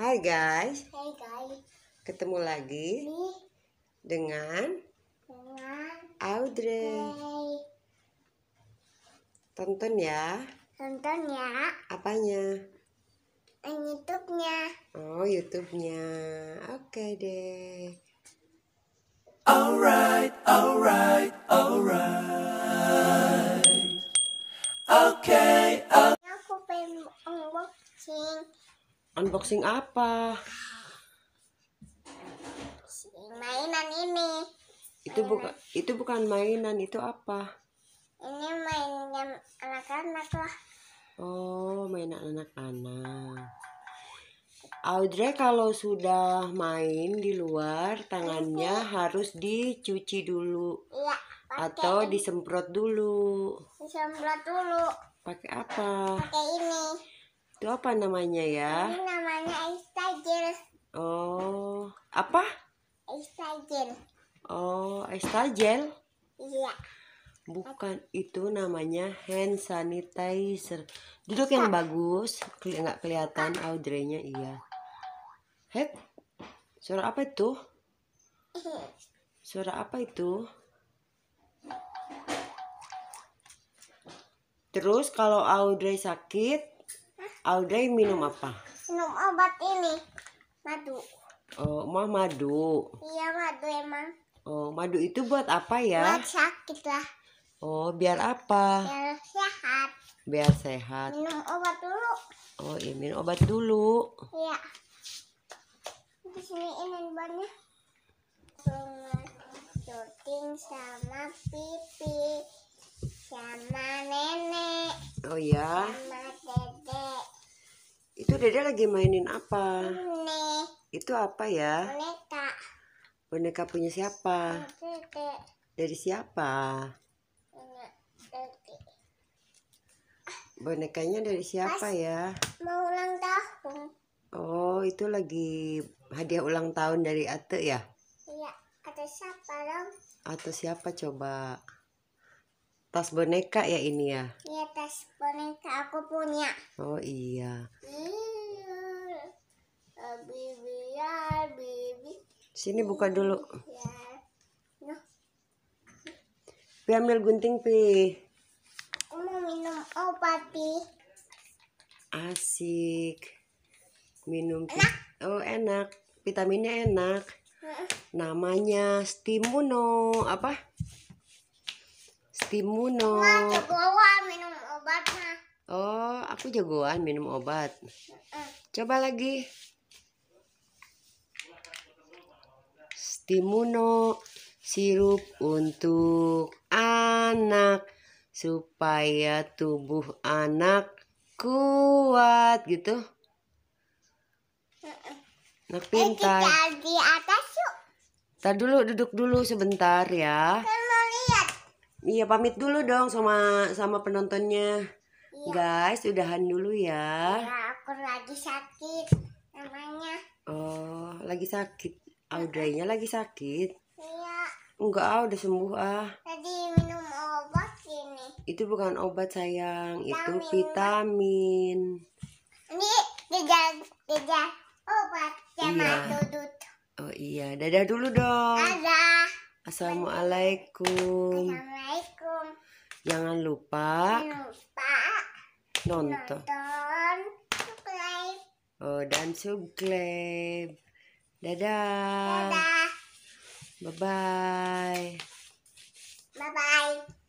Hai guys. Hai guys. Ketemu lagi Ini. dengan dengan Audrey. Hey. Tonton ya. Tonton ya. Apanya? YouTube-nya. Oh, YouTube-nya. Oke okay deh. Alright, alright, alright. Okay. Unboxing apa? Mainan ini. Itu bukan itu bukan mainan, itu apa? Ini mainan anak-anak lah. Oh, mainan anak-anak. Audrey kalau sudah main di luar tangannya Oke. harus dicuci dulu. Iya. Atau disemprot dulu. Disemprot dulu. Pakai apa? Pakai ini. Itu apa namanya ya? Ini namanya Aistajil. Oh, apa? Aistajil. Oh, Aistajil? Iya. Bukan itu namanya hand sanitizer. Duduk yang bagus, nggak kelihatan Audrey-nya iya. Hep, suara apa itu? Suara apa itu? Terus kalau Audrey sakit, Audrey minum apa? Minum obat ini, madu. Oh, mau madu. Iya, madu emang. Oh, madu itu buat apa ya? Buat sakit lah. Oh, biar apa? Biar sehat. Biar sehat. Minum obat dulu. Oh, iya minum obat dulu. Iya. Di sini ini banyak. Syuting sama pipi sama nenek. Oh ya. Sama dede lagi mainin apa? Ini. Itu apa ya? Boneka. Boneka punya siapa? Dede. Dari siapa? Dede. Bonekanya dari siapa Pas ya? Mau ulang tahun. Oh, itu lagi hadiah ulang tahun dari Ate ya? Iya, Ate siapa dong? Atau siapa coba? Tas boneka ya ini ya? Iya, tas boneka aku punya. Oh iya. Sini buka iya. dulu. Pi ambil gunting Pi. Aku mau minum obat Pi. Asik. Minum Pi. Oh enak. Vitaminnya enak. Namanya Stimuno apa? Stimuno. jagoan minum obatnya. Oh, aku jagoan minum obat. Coba lagi. Timuno sirup untuk anak supaya tubuh anak kuat gitu. Nak eh, pintar. di atas yuk. Tar dulu duduk dulu sebentar ya. Iya pamit dulu dong sama sama penontonnya. ya. Guys, udahan dulu ya. Ya, aku lagi sakit namanya. Oh, lagi sakit. Audrey-nya lagi sakit? Iya. Enggak, ah, udah sembuh ah. Tadi minum obat ini. Itu bukan obat sayang, vitamin. itu vitamin. Ini dijah dijah obat sama iya. dudut. Oh iya, dadah dulu dong. Dadah. Assalamualaikum. Assalamualaikum. Jangan lupa. lupa. Nonton. nonton subscribe. Oh dan subscribe. Dada. Dadah! Bye-bye! Bye-bye!